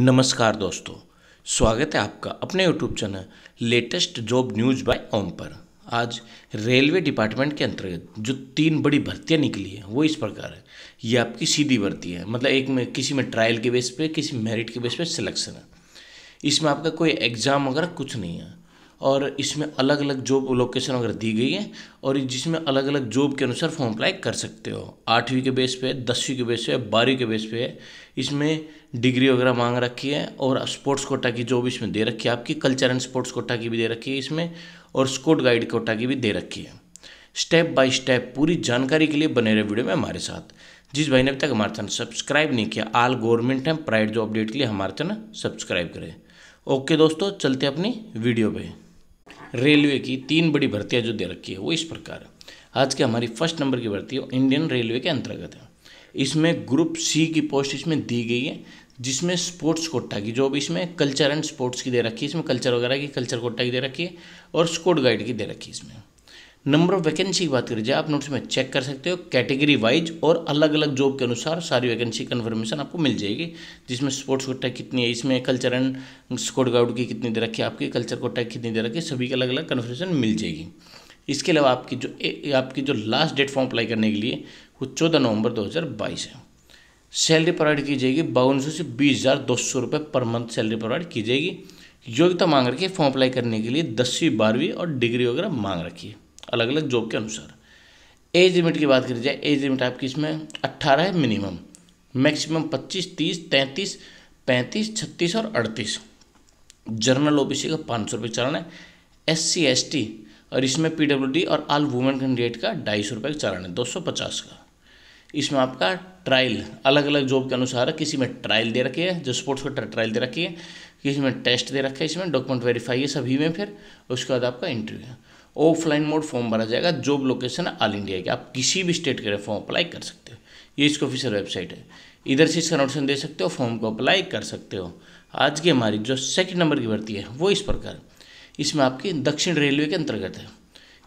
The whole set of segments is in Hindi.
नमस्कार दोस्तों स्वागत है आपका अपने YouTube channel latest job news by Om पर आज रेलवे डिपार्टमेंट के अंतर्गत जो तीन बड़ी भर्तियां निकली हैं वो इस प्रकार है ये आपकी सीधी भर्ती है मतलब एक में किसी में ट्रायल के बेस पे किसी मेरिट के बेस पे सिलेक्शन है इसमें आपका कोई एग्ज़ाम वगैरह कुछ नहीं है और इसमें अलग अलग जॉब लोकेशन वगैरह दी गई है और जिसमें अलग अलग जॉब के अनुसार फॉर्म अप्लाई कर सकते हो आठवीं के बेस पे दसवीं के बेस पे बारहवीं के बेस पे है इसमें डिग्री वगैरह मांग रखी है और स्पोर्ट्स कोटा की जॉब इसमें दे रखी है आपकी कल्चर एंड स्पोर्ट्स कोटा की भी दे रखी है इसमें और स्कोट गाइड कोटा की भी दे रखी है स्टेप बाय स्टेप पूरी जानकारी के लिए बने रहे वीडियो में हमारे साथ जिस भाई ने अभी तक हमारे चैनल सब्सक्राइब नहीं किया आल गवर्नमेंट है प्राइड जॉब अपडेट के लिए हमारे चैनल सब्सक्राइब करें ओके दोस्तों चलते अपनी वीडियो पे रेलवे की तीन बड़ी भर्तियाँ जो दे रखी है वो इस प्रकार है आज के हमारी फर्स्ट नंबर की भर्ती है इंडियन रेलवे के अंतर्गत है इसमें ग्रुप सी की पोस्ट इसमें दी गई है जिसमें स्पोर्ट्स कोटा की जॉब इसमें कल्चर एंड स्पोर्ट्स की दे रखी है इसमें कल्चर वगैरह की कल्चर कोटा की दे रखी है और स्कोड गाइड की दे रखी है इसमें नंबर ऑफ वैकेंसी की बात करी जाए आप नोट्स में चेक कर सकते हो कैटेगरी वाइज और अलग अलग जॉब के अनुसार सारी वैकेंसी कन्फर्मेशन आपको मिल जाएगी जिसमें स्पोर्ट्स कोटा कितनी है इसमें कल्चर एंड स्कोट गाउड की कितनी दे रखी है आपकी कल्चर कोटा कितनी दे रखी है सभी की अलग अलग कन्फर्मेशन मिल जाएगी इसके अलावा आपकी जो ए, आपकी जो लास्ट डेट फॉर्म अप्लाई करने के लिए वो चौदह नवंबर दो है सैलरी प्रोवाइड की जाएगी बावन सौ से बीस हज़ार दो सौ रुपये पर मंथ सैलरी प्रोवाइड की जाएगी योग्यता मांग रखी है फॉर्म अप्लाई करने के लिए दसवीं बारहवीं और डिग्री वगैरह मांग रखी है अलग अलग जॉब के अनुसार एज लिमिट की बात करी जाए एज लिमिट आपकी इसमें अट्ठारह है मिनिमम मैक्सिमम पच्चीस तीस तैंतीस पैंतीस छत्तीस और अड़तीस जर्नल ओबीसी का पाँच सौ रुपये चालान है एस सी एस टी और इसमें पी डब्ल्यू डी और ऑल वुमेन कैंडिडेट का ढाई सौ रुपये का चालन है दो सौ पचास का इसमें आपका ट्रायल अलग अलग जॉब के अनुसार है किसी में ट्रायल दे रखी है जो स्पोर्ट्स का ट्रायल दे रखी है किसी में टेस्ट दे रखा है इसमें डॉक्यूमेंट वेरीफाई है सभी में फिर उसके बाद आपका इंटरव्यू है ऑफलाइन मोड फॉर्म भरा जाएगा जॉब लोकेशन ऑल इंडिया की आप किसी भी स्टेट के फॉर्म अप्लाई कर सकते हो ये इसको ऑफिशियल वेबसाइट है इधर से इसका नोटिसन दे सकते हो फॉर्म को अप्लाई कर सकते हो आज की हमारी जो सेकंड नंबर की भर्ती है वो इस प्रकार इसमें आपकी दक्षिण रेलवे के अंतर्गत है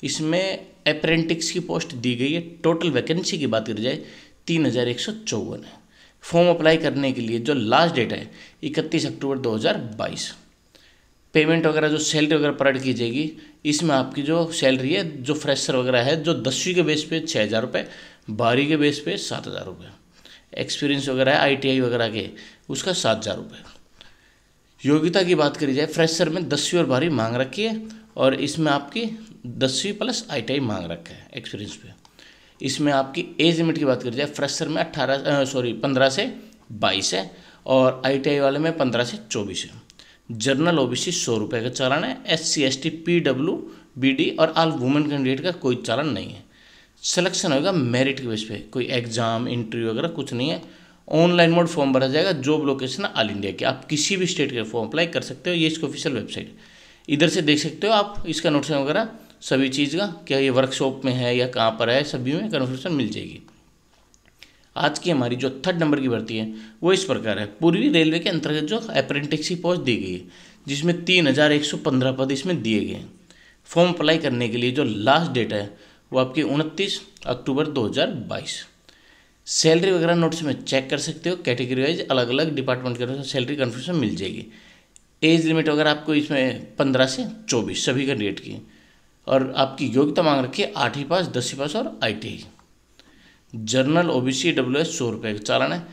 इसमें अप्रेंटिक्स की पोस्ट दी गई है टोटल वैकेंसी की बात करी जाए तीन हज़ार एक सौ चौवन है फॉर्म अप्लाई करने के लिए जो लास्ट डेट है इकतीस अक्टूबर दो हज़ार बाईस पेमेंट वगैरह जो सैलरी वगैरह प्रोवाइड की जाएगी इसमें आपकी जो सैलरी है जो फ्रेशर वगैरह है जो दसवीं के बेस पे छः हज़ार रुपये बारहवीं के बेस पे सात हज़ार रुपये एक्सपीरियंस वगैरह है आई वगैरह के उसका सात हज़ार रुपये योग्यता की बात करी जाए फ्रेशर में दसवीं और बारहवीं मांग रखी है और इसमें आपकी दसवीं प्लस आई मांग रखा है एक्सपीरियंस पे इसमें आपकी एज लिमिट की बात करी जाए फ्रेशर में अट्ठारह सॉरी पंद्रह से बाईस है और आई वाले में पंद्रह से चौबीस है जर्नल ओबीसी सौ रुपये का चालान है S C S T P W B D और आल वुमेन कैंडिडेट का कोई चालान नहीं है सिलेक्शन होगा मेरिट के बेस पे कोई एग्ज़ाम इंटरव्यू वगैरह कुछ नहीं है ऑनलाइन मोड फॉर्म भरा जाएगा जॉब लोकेशन ऑल इंडिया की आप किसी भी स्टेट के फॉर्म अप्लाई कर सकते हो ये इसकी ऑफिशियल वेबसाइट इधर से देख सकते हो आप इसका नोटिस वगैरह सभी चीज़ का क्या ये वर्कशॉप में है या कहाँ पर है सभी में कन्फर्मेशन मिल जाएगी आज की हमारी जो थर्ड नंबर की भर्ती है वो इस प्रकार है पूर्वी रेलवे के अंतर्गत जो अप्रेंटिसशिप पोस्ट दी गई है जिसमें तीन हज़ार एक सौ पंद्रह पद इसमें दिए गए हैं फॉर्म अप्लाई करने के लिए जो लास्ट डेट है वो आपकी उनतीस अक्टूबर दो हज़ार बाईस सैलरी वगैरह नोट्स में चेक कर सकते हो कैटेगरी वाइज अलग अलग डिपार्टमेंट के अनुसार सैलरी कन्फर्मेशन मिल जाएगी एज लिमिट वगैरह आपको इसमें पंद्रह से चौबीस सभी कैंडिडेट की और आपकी योग्यता मांग रखी है आठवीं पास दसवीं पास और आई general O B C W H सौ रुपये का चालन है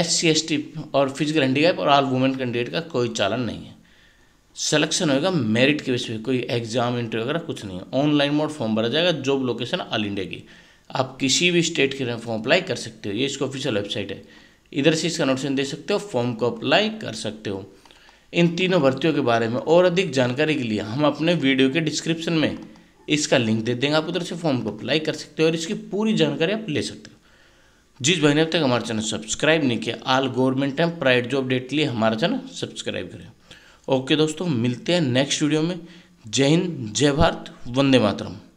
एस सी एस टी और फिजिकल हैंडीकैप और ऑल वुमेन कैंडिडेट का कोई चालन नहीं है सिलेक्शन होगा मेरिट के बेस पे कोई एग्जाम इंटरव्यू वगैरह कुछ नहीं है ऑनलाइन मोड फॉर्म भरा जाएगा जॉब लोकेशन ऑल इंडिया की आप किसी भी स्टेट के फॉर्म अप्लाई कर सकते हो ये इसका ऑफिशियल वेबसाइट है इधर से इसका नोटिफिकेशन दे सकते हो फॉर्म को अप्लाई कर सकते हो इन तीनों भर्तियों के बारे में और अधिक जानकारी के लिए हम अपने वीडियो के डिस्क्रिप्शन में इसका लिंक दे देंगे आप उधर से फॉर्म को अप्लाई कर सकते हो और इसकी पूरी जानकारी आप ले सकते हो जिस भाई ने अब तक हमारा चैनल सब्सक्राइब नहीं किया all government and private job update लिए हमारा चैनल सब्सक्राइब करें ओके दोस्तों मिलते हैं नेक्स्ट वीडियो में जय हिंद जय भारत वंदे मातरम